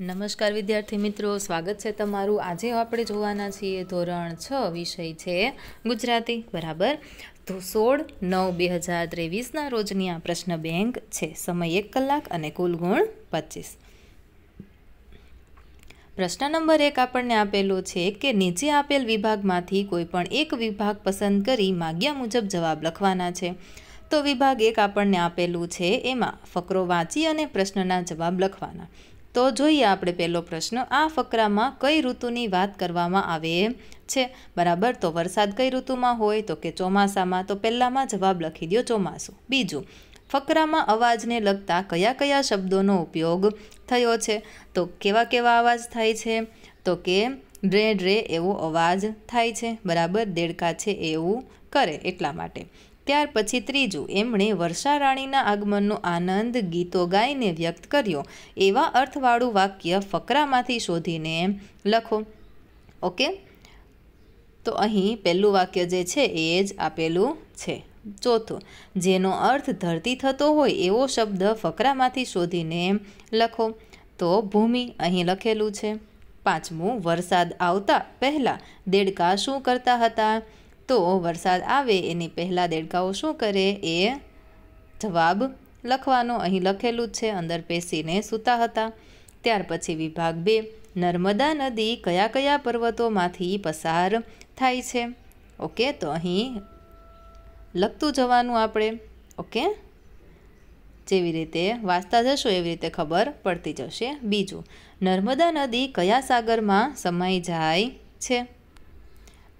નમસ્કાર વિદ્યાર્થી મિત્રો સ્વાગત છે તમારું આજે આપણે જોવાના છીએ ધોરણ છ વિષય છે ગુજરાતી બરાબર તો સોળ નવ બે હજાર ત્રેવીસના રોજની આ પ્રશ્ન બેંક છે સમય એક કલાક અને કુલ ગુણ પચીસ પ્રશ્ન નંબર એક આપણને આપેલો છે કે નીચે આપેલ વિભાગમાંથી કોઈપણ એક વિભાગ પસંદ કરી માગ્યા મુજબ જવાબ લખવાના છે તો વિભાગ એક આપણને આપેલું છે એમાં ફકરો વાંચી અને પ્રશ્નના જવાબ લખવાના તો જોઈએ આપણે પહેલો પ્રશ્ન આ ફકરામાં કઈ ઋતુની વાત કરવામાં આવે છે બરાબર તો વરસાદ કઈ ઋતુમાં હોય તો કે ચોમાસામાં તો પહેલાંમાં જવાબ લખી દો ચોમાસું બીજું ફકરામાં અવાજને લગતા કયા કયા શબ્દોનો ઉપયોગ થયો છે તો કેવા કેવા અવાજ થાય છે તો કે ડ્રે ડ્રે એવો અવાજ થાય છે બરાબર દેડકા છે એવું કરે એટલા માટે ત્યાર પછી ત્રીજું એમણે વર્ષા રાણીના આગમનનો આનંદ ગીતો ગાઈને વ્યક્ત કર્યો એવા અર્થવાળું વાક્ય ફકરામાંથી શોધીને લખો ઓકે તો અહીં પહેલું વાક્ય જે છે એ જ આપેલું છે ચોથું જેનો અર્થ ધરતી થતો હોય એવો શબ્દ ફકરામાંથી શોધીને લખો તો ભૂમિ અહીં લખેલું છે પાંચમું વરસાદ આવતા પહેલાં દેડકા શું કરતા હતા તો વરસાદ આવે એની પહેલાં દેડકાઓ શું કરે એ જવાબ લખવાનો અહીં લખેલું જ છે અંદર પેસીને સૂતા હતા ત્યાર પછી વિભાગ બે નર્મદા નદી કયા કયા પર્વતોમાંથી પસાર થાય છે ઓકે તો અહીં લખતું જવાનું આપણે ઓકે જેવી રીતે વાંચતા જશો એવી રીતે ખબર પડતી જશે બીજું નર્મદા નદી કયા સાગરમાં સમાઈ જાય છે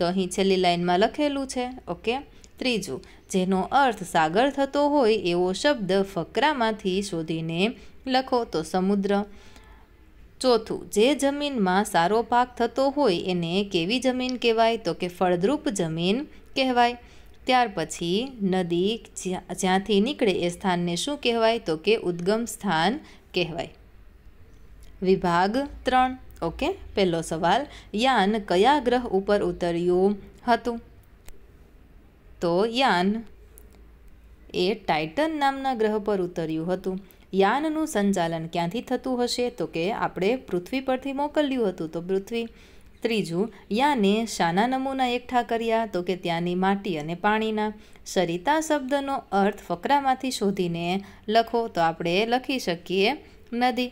તો અહીં છેલ્લી લાઇનમાં લખેલું છે ઓકે ત્રીજું જેનો અર્થ સાગર થતો હોય એવો શબ્દ ફકરામાંથી શોધીને લખો તો સમુદ્ર ચોથું જે જમીનમાં સારો પાક થતો હોય એને કેવી જમીન કહેવાય તો કે ફળદ્રુપ જમીન કહેવાય ત્યાર પછી નદી જ્યાંથી નીકળે એ સ્થાનને શું કહેવાય તો કે ઉદ્ગમ સ્થાન કહેવાય વિભાગ ત્રણ ઓકે પહેલો સવાલ યાન કયા ગ્રહ ઉપર ઉતર્યું હતું તો યાન એ ટાઇટન નામના ગ્રહ પર ઉતર્યું હતું યાનનું સંચાલન ક્યાંથી થતું હશે તો કે આપણે પૃથ્વી પરથી મોકલ્યું હતું તો પૃથ્વી ત્રીજું યાને શાના નમૂના એકઠા કર્યા તો કે ત્યાંની માટી અને પાણીના સરિતા શબ્દનો અર્થ ફકરામાંથી શોધીને લખો તો આપણે લખી શકીએ નદી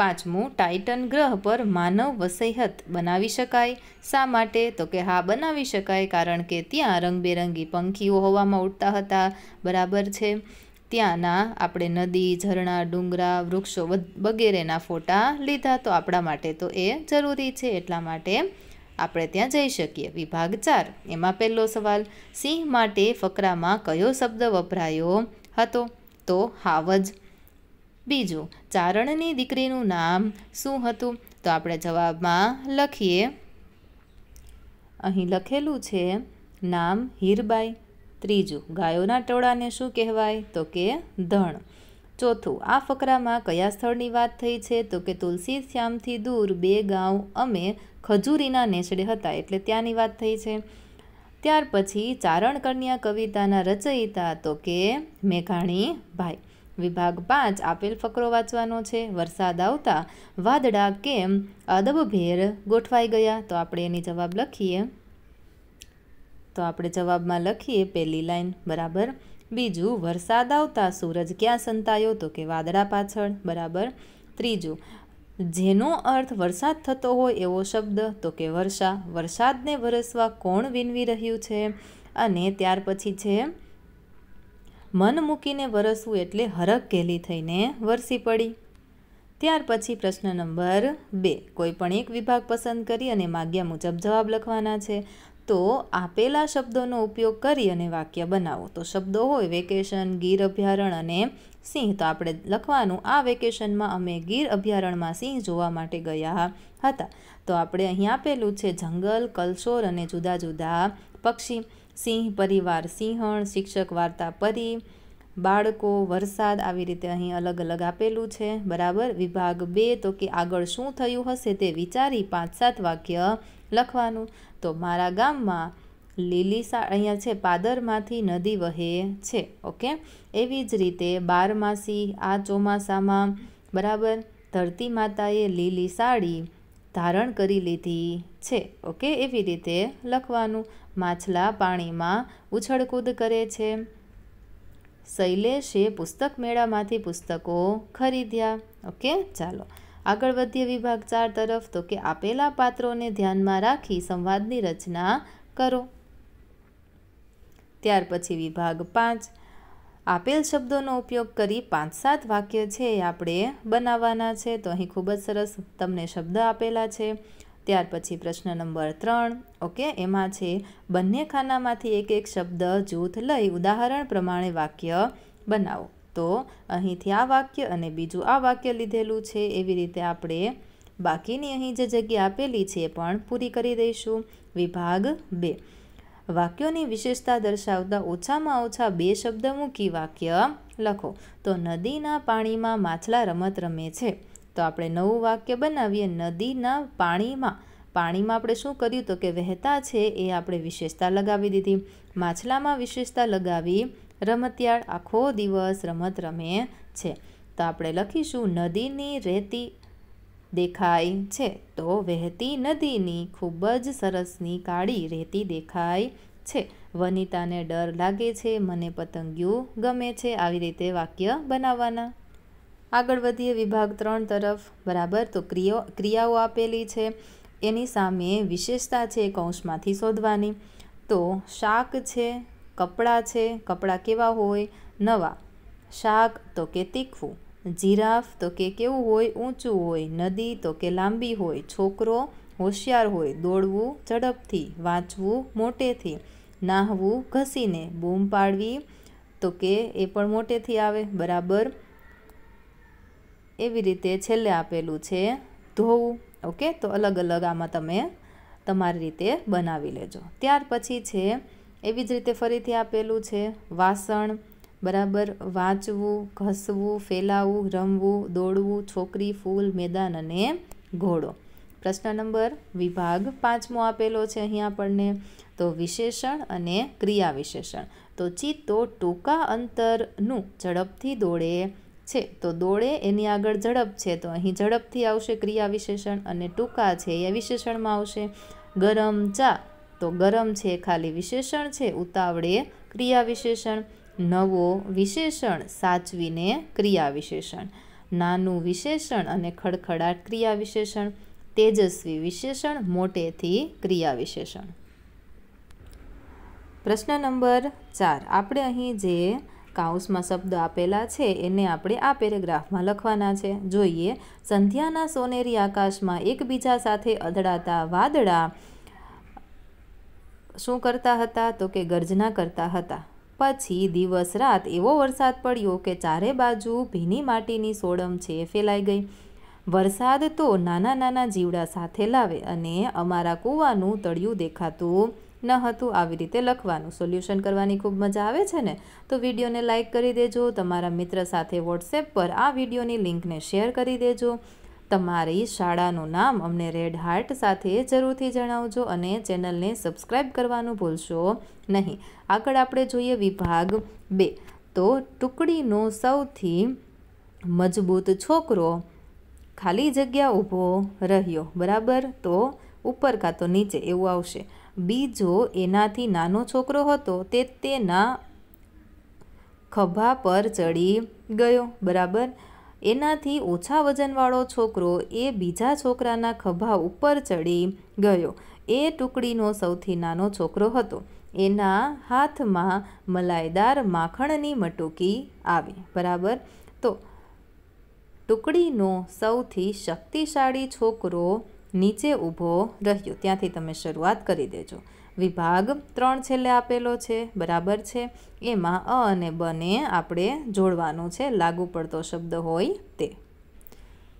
પાંચમું ટાઇટન ગ્રહ પર માનવ વસેહત બનાવી શકાય શા માટે તો કે હા બનાવી શકાય કારણ કે ત્યાં રંગબેરંગી પંખીઓ હવામાં ઉડતા હતા બરાબર છે ત્યાંના આપણે નદી ઝરણા ડુંગરા વૃક્ષો વગેરેના ફોટા લીધા તો આપણા માટે તો એ જરૂરી છે એટલા માટે આપણે ત્યાં જઈ શકીએ વિભાગ ચાર એમાં પહેલો સવાલ સિંહ માટે ફકરામાં કયો શબ્દ વપરાયો હતો તો હાવજ બીજું ચારણની દીકરીનું નામ શું હતું તો આપણે જવાબમાં લખીએ અહીં લખેલું છે નામ હીરબાઈ ત્રીજું ગાયોના ટોળાને શું કહેવાય તો કે ધણ ચોથું આ ફકરામાં કયા સ્થળની વાત થઈ છે તો કે તુલસી શ્યામથી દૂર બે ગાંવ અમે ખજૂરીના નેસડે હતા એટલે ત્યાંની વાત થઈ છે ત્યાર પછી ચારણ કન્યા કવિતાના રચયિતા તો કે મેઘાણી ભાઈ વિભાગ પાંચ આપેલ ફકરો વાંચવાનો છે વરસાદ આવતા વાદળા કેમ અદબભેર ગોઠવાઈ ગયા તો આપણે એની જવાબ લખીએ તો આપણે જવાબમાં લખીએ પહેલી લાઈન બરાબર બીજું વરસાદ આવતા સૂરજ ક્યાં સંતાયો તો કે વાદળા પાછળ બરાબર ત્રીજું જેનો અર્થ વરસાદ થતો હોય એવો શબ્દ તો કે વર્ષા વરસાદને વરસવા કોણ વિનવી રહ્યું છે અને ત્યાર પછી છે મન મૂકીને વરસવું એટલે હરખ ઘેલી થઈને વરસી પડી ત્યાર પછી પ્રશ્ન નંબર બે કોઈ પણ એક વિભાગ પસંદ કરી અને માગ્યા મુજબ જવાબ લખવાના છે તો આપેલા શબ્દોનો ઉપયોગ કરી અને વાક્ય બનાવો તો શબ્દો હોય વેકેશન ગીર અભયારણ્ય અને સિંહ તો આપણે લખવાનું આ વેકેશનમાં અમે ગીર અભયારણ્યમાં સિંહ જોવા માટે ગયા હતા તો આપણે અહીં આપેલું છે જંગલ કલશોર અને જુદા જુદા પક્ષી સિંહ પરિવાર સિંહણ શિક્ષક વાર્તા પરી બાળકો વરસાદ આવી રીતે અહીં અલગ અલગ આપેલું છે બરાબર વિભાગ બે તો કે આગળ શું થયું હશે તે વિચારી પાંચ સાત વાક્ય લખવાનું તો મારા ગામમાં લીલી સા અહીંયા છે પાદરમાંથી નદી વહે છે ઓકે એવી જ રીતે બારમાસી આ ચોમાસામાં બરાબર ધરતી માતાએ લીલી સાડી ધારણ કરી લીધી છે ઓકે એવી રીતે લખવાનું માછલા પાણીમાં ઉછળકૂદ કરે છે શૈલેષે પુસ્તક મેળામાંથી પુસ્તકો ખરીદ્યા ઓકે ચાલો આગળ વધીએ વિભાગ ચાર તરફ તો કે આપેલા પાત્રોને ધ્યાનમાં રાખી સંવાદની રચના કરો ત્યાર પછી વિભાગ પાંચ આપેલ શબ્દોનો ઉપયોગ કરી પાંચ સાત વાક્ય છે એ આપણે બનાવવાના છે તો અહીં ખૂબ જ સરસ તમને શબ્દ આપેલા છે ત્યાર પછી પ્રશ્ન નંબર ત્રણ ઓકે એમાં છે બંને ખાનામાંથી એક એક શબ્દ જૂથ લઈ ઉદાહરણ પ્રમાણે વાક્ય બનાવો તો અહીંથી આ વાક્ય અને બીજું આ વાક્ય લીધેલું છે એવી રીતે આપણે બાકીની અહીં જે જગ્યા આપેલી છે એ પણ પૂરી કરી દઈશું વિભાગ બે વાક્યોની વિશેષતા દર્શાવતા ઓછામાં ઓછા બે શબ્દ મૂકી વાક્ય લખો તો નદીના પાણીમાં માછલા રમત રમે છે તો આપણે નવું વાક્ય બનાવીએ નદીના પાણીમાં પાણીમાં આપણે શું કર્યું તો કે વહેતા છે એ આપણે વિશેષતા લગાવી દીધી માછલામાં વિશેષતા લગાવી રમતિયાળ આખો દિવસ રમત રમે છે તો આપણે લખીશું નદીની રહેતી દેખાય છે તો વહેતી નદીની ખૂબ જ સરસની કાળી રહેતી દેખાય છે વનિતાને ડર લાગે છે મને પતંગિયું ગમે છે આવી રીતે વાક્ય બનાવવાના આગળ વધીએ વિભાગ ત્રણ તરફ બરાબર તો ક્રિયાઓ ક્રિયાઓ આપેલી છે એની સામે વિશેષતા છે કૌંસમાંથી શોધવાની તો શાક છે કપડાં છે કપડાં કેવા હોય નવા શાક તો કે તીખવું જીરાફ તો કે કેવું હોય ઊંચું હોય નદી તો કે લાંબી હોય છોકરો હોશિયાર હોય દોડવું ઝડપથી વાંચવું મોટેથી નાહવું ઘસીને બૂમ પાડવી તો કે એ પણ મોટેથી આવે બરાબર એવી રીતે છેલ્લે આપેલું છે ધોવું ઓકે તો અલગ અલગ આમાં તમે તમારી રીતે બનાવી લેજો ત્યાર પછી છે એવી જ રીતે ફરીથી આપેલું છે વાસણ બરાબર વાંચવું ઘસવું ફેલાવવું રમવું દોડવું છોકરી ફૂલ મેદાન અને ઘોડો પ્રશ્ન નંબર વિભાગ પાંચમો આપેલો છે અહીંયા આપણને તો વિશેષણ અને ક્રિયા વિશેષણ તો ચિત્તો ટૂંકા અંતરનું ઝડપથી દોડે છે તો દોડે એની આગળ ઝડપ છે તો અહીં ઝડપથી આવશે ક્રિયા વિશેષણ અને ટૂંકા છે એ વિશેષણમાં આવશે ગરમ ચા તો ગરમ છે ખાલી વિશેષણ છે ઉતાવળે ક્રિયા વિશેષણ નવો વિશેષણ સાચવીને ક્રિયા વિશેષણ નાનું વિશેષણ અને ખડખડાટ ક્રિયા વિશેષણ તેજસ્વી વિશેષણ મોટેથી ક્રિયા વિશેષણ પ્રશ્ન નંબર ચાર આપણે અહીં જે કાઉસમાં શબ્દ આપેલા છે એને આપણે આ પેરેગ્રાફમાં લખવાના છે જોઈએ સંધ્યાના સોનેરી આકાશમાં એકબીજા સાથે અધડાતા વાદળા શું કરતા હતા તો કે ગર્જના કરતા હતા પછી દિવસ રાત એવો વરસાદ પડ્યો કે ચારે બાજુ ભીની માટીની સોડમ છે ફેલાઈ ગઈ વરસાદ તો નાના નાના જીવડા સાથે લાવે અને અમારા કૂવાનું તળિયું દેખાતું ન હતું આવી રીતે લખવાનું સોલ્યુશન કરવાની ખૂબ મજા આવે છે ને તો વિડીયોને લાઇક કરી દેજો તમારા મિત્ર સાથે વોટ્સએપ પર આ વિડીયોની લિંકને શેર કરી દેજો તમારી શાળાનું નામ અમને રેડ હાર્ટ સાથે જરૂરથી જણાવજો અને ચેનલને સબસ્ક્રાઇબ કરવાનું ભૂલશો નહીં આગળ આપણે જોઈએ વિભાગ બે તો ટુકડીનો સૌથી મજબૂત છોકરો ખાલી જગ્યા ઊભો રહ્યો બરાબર તો ઉપર કાં તો નીચે એવું આવશે બીજો એનાથી નાનો છોકરો હતો તે તેના ખભા પર ચડી ગયો બરાબર એનાથી ઓછા વજનવાળો છોકરો એ બીજા છોકરાના ખભા ઉપર ચડી ગયો એ ટુકડીનો સૌથી નાનો છોકરો હતો એના હાથમાં મલાઈદાર માખણની મટુકી આવી બરાબર તો ટુકડીનો સૌથી શક્તિશાળી છોકરો નીચે ઊભો રહ્યો ત્યાંથી તમે શરૂઆત કરી દેજો વિભાગ ત્રણ છેલ્લે આપેલો છે બરાબર છે એમાં અ અને બને આપણે જોડવાનું છે લાગુ પડતો શબ્દ હોય તે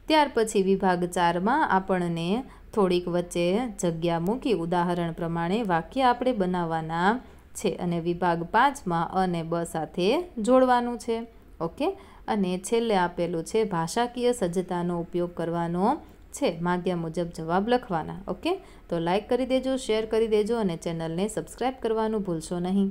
ત્યાર પછી વિભાગ ચારમાં આપણને થોડીક વચ્ચે જગ્યા મૂકી ઉદાહરણ પ્રમાણે વાક્ય આપણે બનાવવાના છે અને વિભાગ પાંચમાં અને બ સાથે જોડવાનું છે ઓકે અને છેલ્લે આપેલું છે ભાષાકીય સજ્જતાનો ઉપયોગ કરવાનો છે માધ્યમ મુજબ જવાબ લખવાના ઓકે તો લાઇક કરી દેજો શેર કરી દેજો અને ચેનલને સબસ્ક્રાઈબ કરવાનું ભૂલશો નહીં